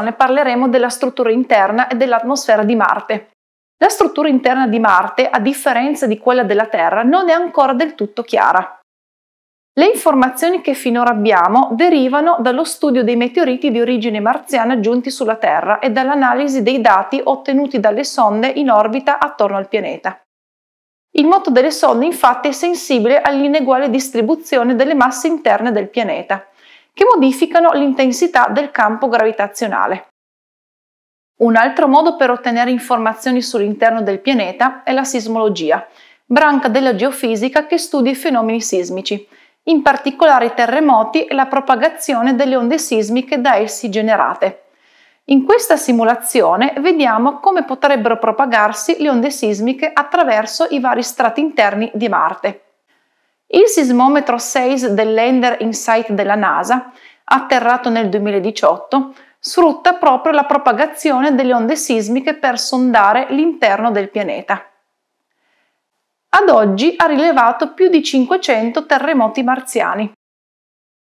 lezione parleremo della struttura interna e dell'atmosfera di Marte. La struttura interna di Marte, a differenza di quella della Terra, non è ancora del tutto chiara. Le informazioni che finora abbiamo derivano dallo studio dei meteoriti di origine marziana giunti sulla Terra e dall'analisi dei dati ottenuti dalle sonde in orbita attorno al pianeta. Il moto delle sonde infatti è sensibile all'ineguale distribuzione delle masse interne del pianeta che modificano l'intensità del campo gravitazionale. Un altro modo per ottenere informazioni sull'interno del pianeta è la sismologia, branca della geofisica che studia i fenomeni sismici, in particolare i terremoti e la propagazione delle onde sismiche da essi generate. In questa simulazione vediamo come potrebbero propagarsi le onde sismiche attraverso i vari strati interni di Marte. Il sismometro SAIS del Lander Insight della NASA, atterrato nel 2018, sfrutta proprio la propagazione delle onde sismiche per sondare l'interno del pianeta. Ad oggi ha rilevato più di 500 terremoti marziani.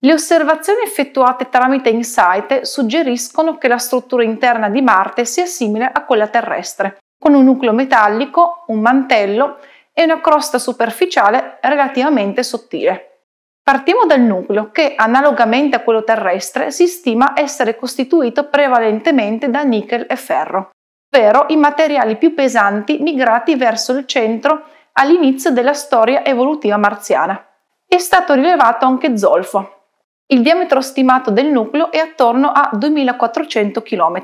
Le osservazioni effettuate tramite Insight suggeriscono che la struttura interna di Marte sia simile a quella terrestre, con un nucleo metallico, un mantello e una crosta superficiale relativamente sottile. Partiamo dal nucleo che, analogamente a quello terrestre, si stima essere costituito prevalentemente da nickel e ferro, ovvero i materiali più pesanti migrati verso il centro all'inizio della storia evolutiva marziana. È stato rilevato anche zolfo. Il diametro stimato del nucleo è attorno a 2400 km.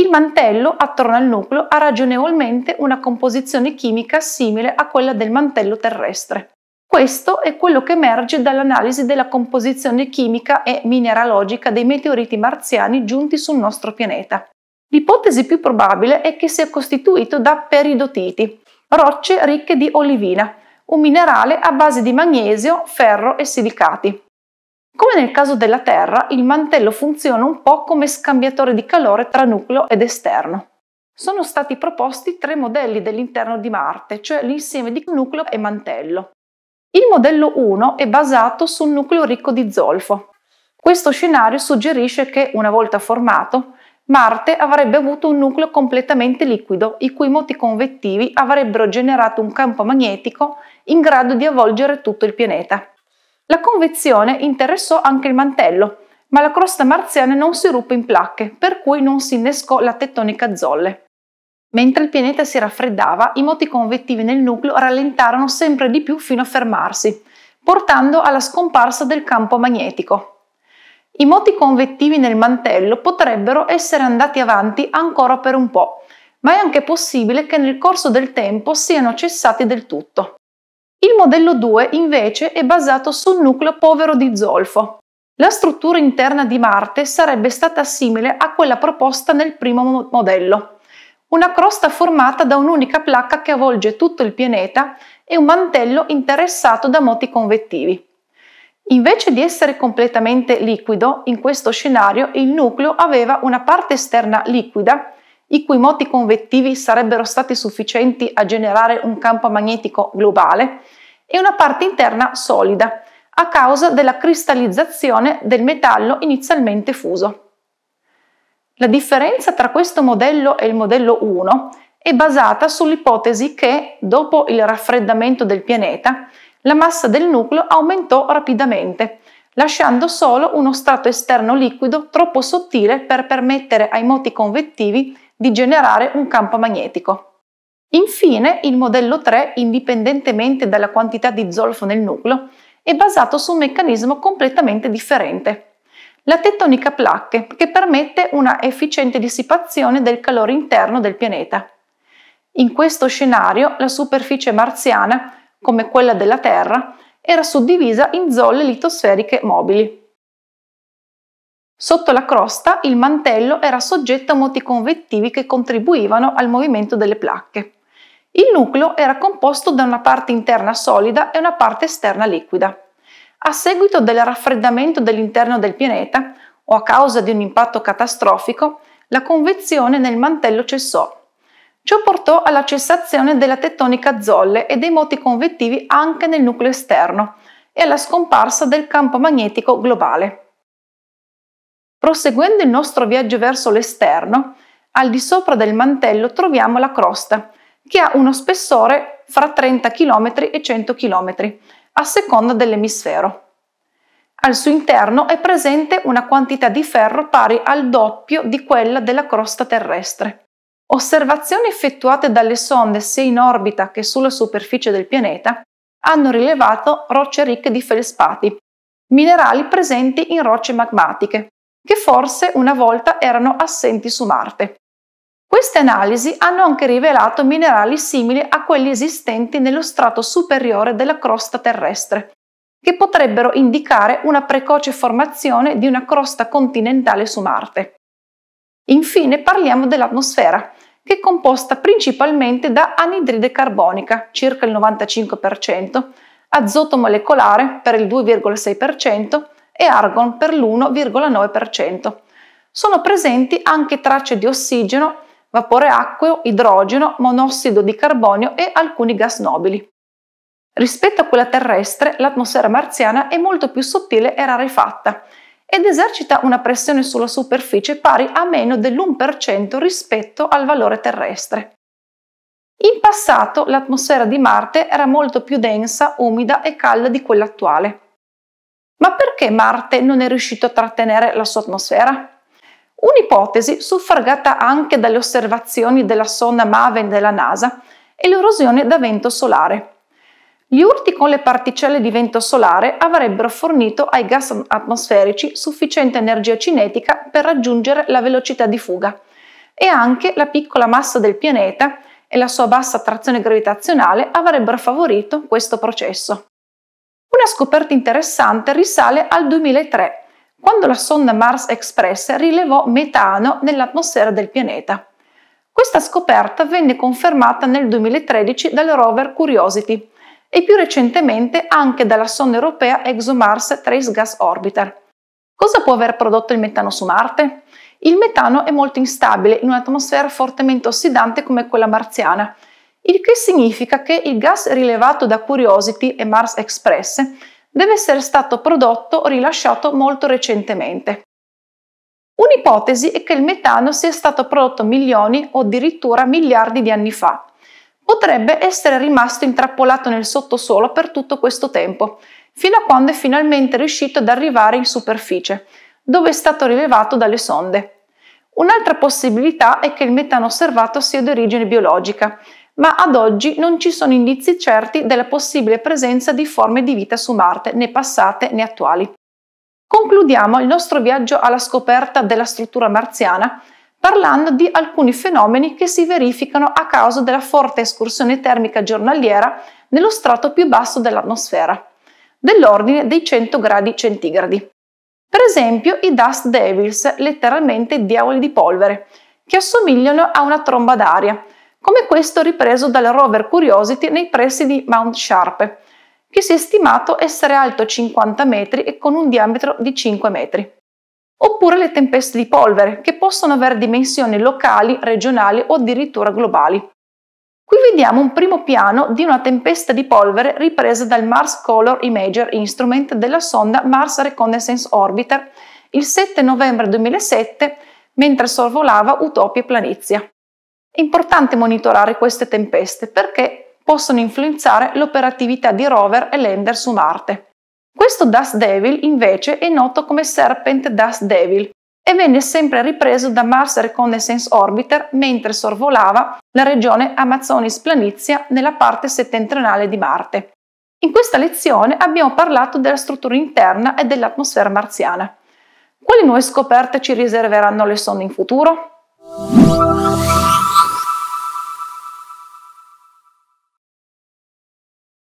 Il mantello attorno al nucleo ha ragionevolmente una composizione chimica simile a quella del mantello terrestre. Questo è quello che emerge dall'analisi della composizione chimica e mineralogica dei meteoriti marziani giunti sul nostro pianeta. L'ipotesi più probabile è che sia costituito da peridotiti, rocce ricche di olivina, un minerale a base di magnesio, ferro e silicati. Come nel caso della Terra, il mantello funziona un po' come scambiatore di calore tra nucleo ed esterno. Sono stati proposti tre modelli dell'interno di Marte, cioè l'insieme di nucleo e mantello. Il modello 1 è basato su un nucleo ricco di zolfo. Questo scenario suggerisce che, una volta formato, Marte avrebbe avuto un nucleo completamente liquido, i cui moti convettivi avrebbero generato un campo magnetico in grado di avvolgere tutto il pianeta. La convezione interessò anche il mantello, ma la crosta marziana non si ruppe in placche, per cui non si innescò la tettonica zolle. Mentre il pianeta si raffreddava, i moti convettivi nel nucleo rallentarono sempre di più fino a fermarsi, portando alla scomparsa del campo magnetico. I moti convettivi nel mantello potrebbero essere andati avanti ancora per un po', ma è anche possibile che nel corso del tempo siano cessati del tutto. Il modello 2 invece è basato sul nucleo povero di zolfo. La struttura interna di Marte sarebbe stata simile a quella proposta nel primo modello. Una crosta formata da un'unica placca che avvolge tutto il pianeta e un mantello interessato da moti convettivi. Invece di essere completamente liquido, in questo scenario il nucleo aveva una parte esterna liquida i cui moti convettivi sarebbero stati sufficienti a generare un campo magnetico globale, e una parte interna solida, a causa della cristallizzazione del metallo inizialmente fuso. La differenza tra questo modello e il modello 1 è basata sull'ipotesi che, dopo il raffreddamento del pianeta, la massa del nucleo aumentò rapidamente, lasciando solo uno strato esterno liquido troppo sottile per permettere ai moti convettivi di generare un campo magnetico. Infine, il modello 3, indipendentemente dalla quantità di zolfo nel nucleo, è basato su un meccanismo completamente differente. La tettonica placche, che permette una efficiente dissipazione del calore interno del pianeta. In questo scenario, la superficie marziana, come quella della Terra, era suddivisa in zolle litosferiche mobili. Sotto la crosta il mantello era soggetto a moti convettivi che contribuivano al movimento delle placche. Il nucleo era composto da una parte interna solida e una parte esterna liquida. A seguito del raffreddamento dell'interno del pianeta o a causa di un impatto catastrofico, la convezione nel mantello cessò. Ciò portò alla cessazione della tettonica zolle e dei moti convettivi anche nel nucleo esterno e alla scomparsa del campo magnetico globale. Proseguendo il nostro viaggio verso l'esterno, al di sopra del mantello troviamo la crosta, che ha uno spessore fra 30 km e 100 km, a seconda dell'emisfero. Al suo interno è presente una quantità di ferro pari al doppio di quella della crosta terrestre. Osservazioni effettuate dalle sonde sia in orbita che sulla superficie del pianeta hanno rilevato rocce ricche di felspati, minerali presenti in rocce magmatiche, che forse una volta erano assenti su Marte. Queste analisi hanno anche rivelato minerali simili a quelli esistenti nello strato superiore della crosta terrestre, che potrebbero indicare una precoce formazione di una crosta continentale su Marte. Infine parliamo dell'atmosfera, che è composta principalmente da anidride carbonica, circa il 95%, azoto molecolare per il 2,6%, e argon per l'1,9%. Sono presenti anche tracce di ossigeno, vapore acqueo, idrogeno, monossido di carbonio e alcuni gas nobili. Rispetto a quella terrestre, l'atmosfera marziana è molto più sottile e rarefatta ed esercita una pressione sulla superficie pari a meno dell'1% rispetto al valore terrestre. In passato l'atmosfera di Marte era molto più densa, umida e calda di quella attuale perché Marte non è riuscito a trattenere la sua atmosfera? Un'ipotesi suffragata anche dalle osservazioni della sonda Maven della NASA è l'erosione da vento solare. Gli urti con le particelle di vento solare avrebbero fornito ai gas atmosferici sufficiente energia cinetica per raggiungere la velocità di fuga e anche la piccola massa del pianeta e la sua bassa attrazione gravitazionale avrebbero favorito questo processo. Una scoperta interessante risale al 2003, quando la sonda Mars Express rilevò metano nell'atmosfera del pianeta. Questa scoperta venne confermata nel 2013 dal rover Curiosity e più recentemente anche dalla sonda europea ExoMars Trace Gas Orbiter. Cosa può aver prodotto il metano su Marte? Il metano è molto instabile in un'atmosfera fortemente ossidante come quella marziana il che significa che il gas rilevato da Curiosity e Mars Express deve essere stato prodotto o rilasciato molto recentemente. Un'ipotesi è che il metano sia stato prodotto milioni o addirittura miliardi di anni fa. Potrebbe essere rimasto intrappolato nel sottosuolo per tutto questo tempo, fino a quando è finalmente riuscito ad arrivare in superficie, dove è stato rilevato dalle sonde. Un'altra possibilità è che il metano osservato sia di origine biologica, ma ad oggi non ci sono indizi certi della possibile presenza di forme di vita su Marte, né passate né attuali. Concludiamo il nostro viaggio alla scoperta della struttura marziana parlando di alcuni fenomeni che si verificano a causa della forte escursione termica giornaliera nello strato più basso dell'atmosfera, dell'ordine dei 100 gradi centigradi. Per esempio i dust devils, letteralmente diavoli di polvere, che assomigliano a una tromba d'aria, come questo ripreso dal rover Curiosity nei pressi di Mount Sharpe, che si è stimato essere alto 50 metri e con un diametro di 5 metri. Oppure le tempeste di polvere, che possono avere dimensioni locali, regionali o addirittura globali. Qui vediamo un primo piano di una tempesta di polvere ripresa dal Mars Color Imager Instrument della sonda Mars Reconnaissance Orbiter il 7 novembre 2007 mentre sorvolava Utopia Planizia. È importante monitorare queste tempeste perché possono influenzare l'operatività di rover e lander su Marte. Questo Dust Devil invece è noto come Serpent Dust Devil e venne sempre ripreso da Mars Reconnaissance Orbiter mentre sorvolava la regione Amazonis Planitia nella parte settentrionale di Marte. In questa lezione abbiamo parlato della struttura interna e dell'atmosfera marziana. Quali nuove scoperte ci riserveranno le sonde in futuro?